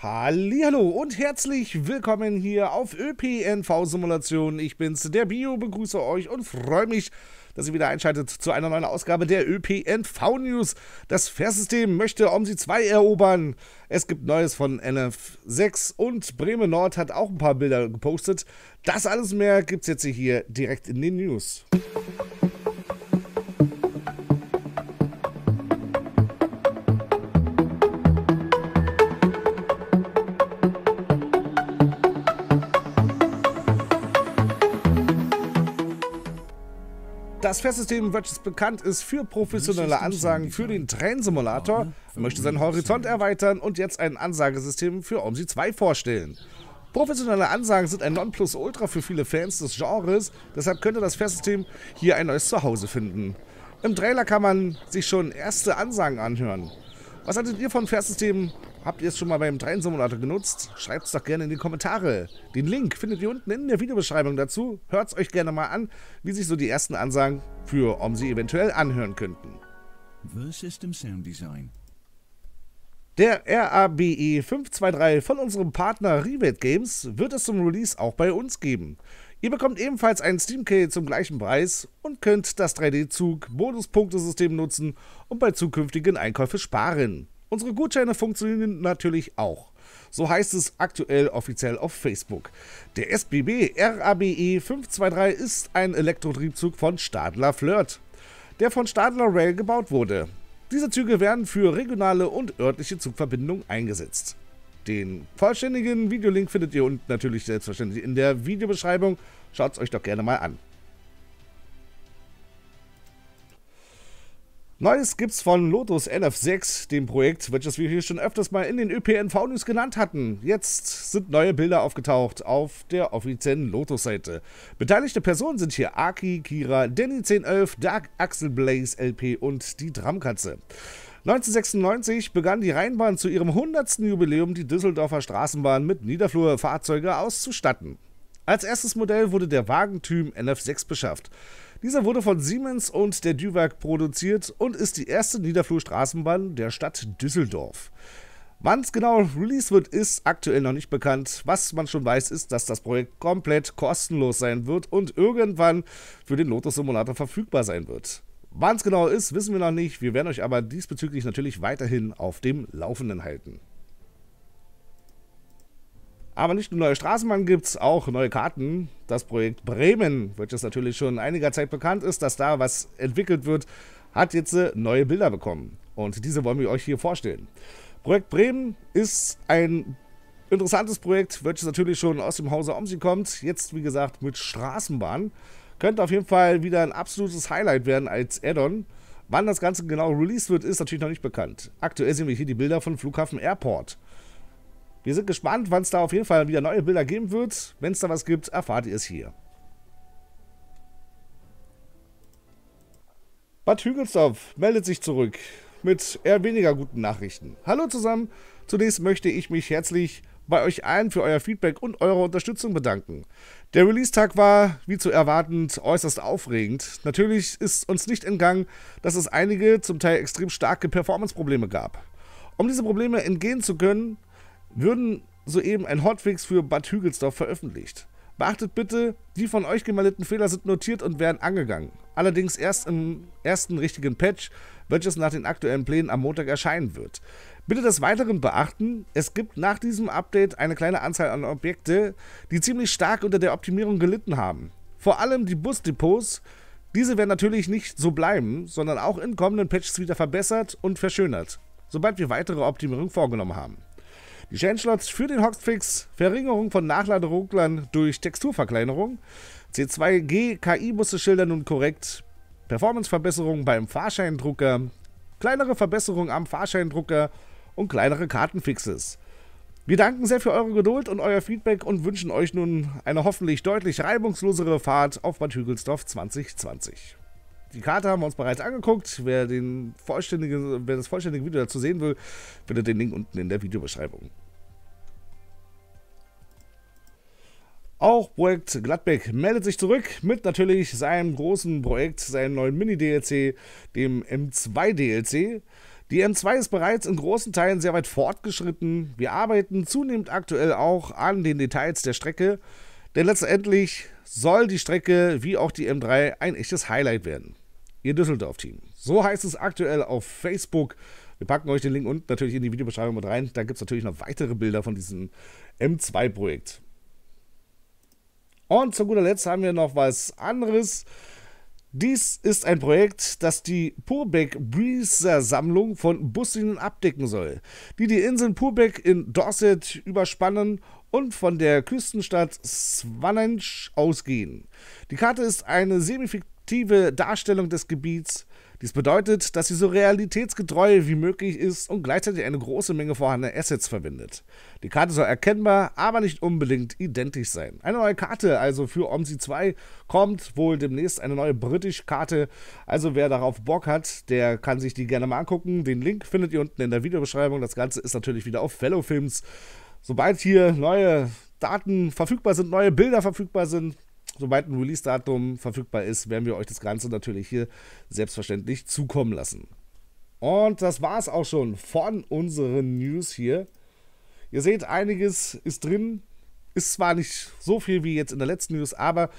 Hallo und herzlich willkommen hier auf ÖPNV Simulation. Ich bin's, der Bio, begrüße euch und freue mich, dass ihr wieder einschaltet zu einer neuen Ausgabe der ÖPNV News. Das Fährsystem möchte OMSI 2 erobern. Es gibt Neues von NF6 und Bremen Nord hat auch ein paar Bilder gepostet. Das alles mehr gibt's jetzt hier direkt in den News. Musik Das Festsystem, welches bekannt ist für professionelle Ansagen für den Train-Simulator, möchte seinen Horizont erweitern und jetzt ein Ansagesystem für OMSI 2 vorstellen. Professionelle Ansagen sind ein Nonplusultra für viele Fans des Genres, deshalb könnte das Festsystem hier ein neues Zuhause finden. Im Trailer kann man sich schon erste Ansagen anhören. Was haltet ihr vom Fährsystem? Habt ihr es schon mal beim Train-Simulator genutzt? Schreibt es doch gerne in die Kommentare. Den Link findet ihr unten in der Videobeschreibung dazu. Hört es euch gerne mal an, wie sich so die ersten Ansagen für OMSI eventuell anhören könnten. The System Sound Design. Der RABE 523 von unserem Partner Rivet Games wird es zum Release auch bei uns geben. Ihr bekommt ebenfalls einen Steam Key zum gleichen Preis und könnt das 3D-Zug-Bonuspunktesystem nutzen und bei zukünftigen Einkäufen sparen. Unsere Gutscheine funktionieren natürlich auch. So heißt es aktuell offiziell auf Facebook. Der SBB RABE 523 ist ein Elektrotriebzug von Stadler Flirt, der von Stadler Rail gebaut wurde. Diese Züge werden für regionale und örtliche Zugverbindungen eingesetzt. Den vollständigen Videolink findet ihr unten natürlich selbstverständlich in der Videobeschreibung. Schaut es euch doch gerne mal an. Neues gibt's von Lotus LF6, dem Projekt, welches wir hier schon öfters mal in den ÖPNV-News genannt hatten. Jetzt sind neue Bilder aufgetaucht auf der offiziellen Lotus-Seite. Beteiligte Personen sind hier Aki, Kira, Danny1011, Dark Axel Blaze LP und die Drumkatze. 1996 begann die Rheinbahn zu ihrem 100. Jubiläum die Düsseldorfer Straßenbahn mit Niederflurfahrzeuge auszustatten. Als erstes Modell wurde der Wagentyp NF6 beschafft. Dieser wurde von Siemens und der Düwerk produziert und ist die erste Niederflurstraßenbahn der Stadt Düsseldorf. Wann es genau released wird, ist aktuell noch nicht bekannt. Was man schon weiß, ist, dass das Projekt komplett kostenlos sein wird und irgendwann für den Lotus-Simulator verfügbar sein wird. Wann es genau ist, wissen wir noch nicht. Wir werden euch aber diesbezüglich natürlich weiterhin auf dem Laufenden halten. Aber nicht nur neue Straßenbahnen gibt es, auch neue Karten. Das Projekt Bremen, welches natürlich schon einiger Zeit bekannt ist, dass da was entwickelt wird, hat jetzt äh, neue Bilder bekommen. Und diese wollen wir euch hier vorstellen. Projekt Bremen ist ein interessantes Projekt, welches natürlich schon aus dem Hause Omsi kommt. Jetzt, wie gesagt, mit Straßenbahn. Könnte auf jeden Fall wieder ein absolutes Highlight werden als Add-on. Wann das Ganze genau released wird, ist natürlich noch nicht bekannt. Aktuell sehen wir hier die Bilder von Flughafen Airport. Wir sind gespannt, wann es da auf jeden Fall wieder neue Bilder geben wird. Wenn es da was gibt, erfahrt ihr es hier. Bad Hügelsdorf meldet sich zurück mit eher weniger guten Nachrichten. Hallo zusammen, zunächst möchte ich mich herzlich bei euch allen für euer Feedback und eure Unterstützung bedanken. Der Release-Tag war, wie zu erwarten, äußerst aufregend. Natürlich ist uns nicht entgangen, dass es einige, zum Teil extrem starke Performance-Probleme gab. Um diese Probleme entgehen zu können, würden soeben ein Hotfix für Bad Hügelsdorf veröffentlicht. Beachtet bitte, die von euch gemeldeten Fehler sind notiert und werden angegangen. Allerdings erst im ersten richtigen Patch, welches nach den aktuellen Plänen am Montag erscheinen wird. Bitte des Weiteren beachten, es gibt nach diesem Update eine kleine Anzahl an Objekte, die ziemlich stark unter der Optimierung gelitten haben. Vor allem die Busdepots, diese werden natürlich nicht so bleiben, sondern auch in kommenden Patches wieder verbessert und verschönert, sobald wir weitere Optimierungen vorgenommen haben. Geschenkslots für den Hoxfix, Verringerung von Nachladerunklern durch Texturverkleinerung, C2G KI-Busse schildern nun korrekt, Performanceverbesserungen beim Fahrscheindrucker, kleinere Verbesserungen am Fahrscheindrucker und kleinere Kartenfixes. Wir danken sehr für eure Geduld und euer Feedback und wünschen euch nun eine hoffentlich deutlich reibungslosere Fahrt auf Bad Hügelsdorf 2020. Die Karte haben wir uns bereits angeguckt. Wer, den vollständigen, wer das vollständige Video dazu sehen will, findet den Link unten in der Videobeschreibung. Auch Projekt Gladbeck meldet sich zurück mit natürlich seinem großen Projekt, seinem neuen Mini-DLC, dem M2-DLC. Die M2 ist bereits in großen Teilen sehr weit fortgeschritten. Wir arbeiten zunehmend aktuell auch an den Details der Strecke, denn letztendlich soll die Strecke wie auch die M3 ein echtes Highlight werden ihr Düsseldorf-Team. So heißt es aktuell auf Facebook. Wir packen euch den Link unten natürlich in die Videobeschreibung mit rein. Da gibt es natürlich noch weitere Bilder von diesem M2-Projekt. Und zu guter Letzt haben wir noch was anderes. Dies ist ein Projekt, das die Purbeck Breezer Sammlung von Buslinien abdecken soll, die die Inseln Purbeck in Dorset überspannen und von der Küstenstadt Swanage ausgehen. Die Karte ist eine semifiktive fiktive Darstellung des Gebiets. Dies bedeutet, dass sie so realitätsgetreu wie möglich ist und gleichzeitig eine große Menge vorhandener Assets verwendet. Die Karte soll erkennbar, aber nicht unbedingt identisch sein. Eine neue Karte, also für OMSI 2, kommt wohl demnächst eine neue britische karte Also wer darauf Bock hat, der kann sich die gerne mal angucken. Den Link findet ihr unten in der Videobeschreibung. Das Ganze ist natürlich wieder auf Fellow Films. Sobald hier neue Daten verfügbar sind, neue Bilder verfügbar sind, sobald ein Release-Datum verfügbar ist, werden wir euch das Ganze natürlich hier selbstverständlich zukommen lassen. Und das war es auch schon von unseren News hier. Ihr seht, einiges ist drin. Ist zwar nicht so viel wie jetzt in der letzten News, aber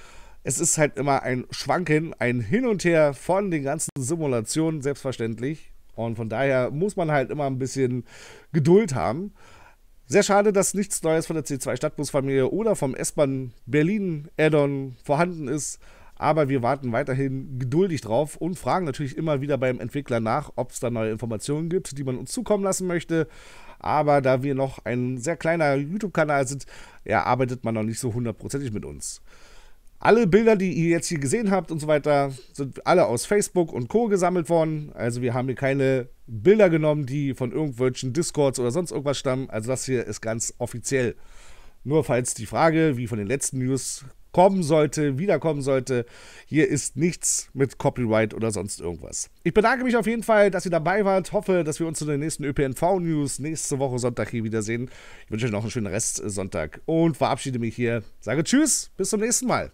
es ist halt immer ein Schwanken, ein Hin und Her von den ganzen Simulationen, selbstverständlich. Und von daher muss man halt immer ein bisschen Geduld haben. Sehr schade, dass nichts Neues von der C2 Stadtbusfamilie oder vom S-Bahn Berlin Addon vorhanden ist. Aber wir warten weiterhin geduldig drauf und fragen natürlich immer wieder beim Entwickler nach, ob es da neue Informationen gibt, die man uns zukommen lassen möchte. Aber da wir noch ein sehr kleiner YouTube-Kanal sind, ja, arbeitet man noch nicht so hundertprozentig mit uns. Alle Bilder, die ihr jetzt hier gesehen habt und so weiter, sind alle aus Facebook und Co. gesammelt worden. Also wir haben hier keine Bilder genommen, die von irgendwelchen Discords oder sonst irgendwas stammen. Also das hier ist ganz offiziell. Nur falls die Frage, wie von den letzten News kommen sollte, wiederkommen sollte. Hier ist nichts mit Copyright oder sonst irgendwas. Ich bedanke mich auf jeden Fall, dass ihr dabei wart. Hoffe, dass wir uns zu den nächsten ÖPNV-News nächste Woche Sonntag hier wiedersehen. Ich wünsche euch noch einen schönen Rest Sonntag und verabschiede mich hier. Sage Tschüss, bis zum nächsten Mal.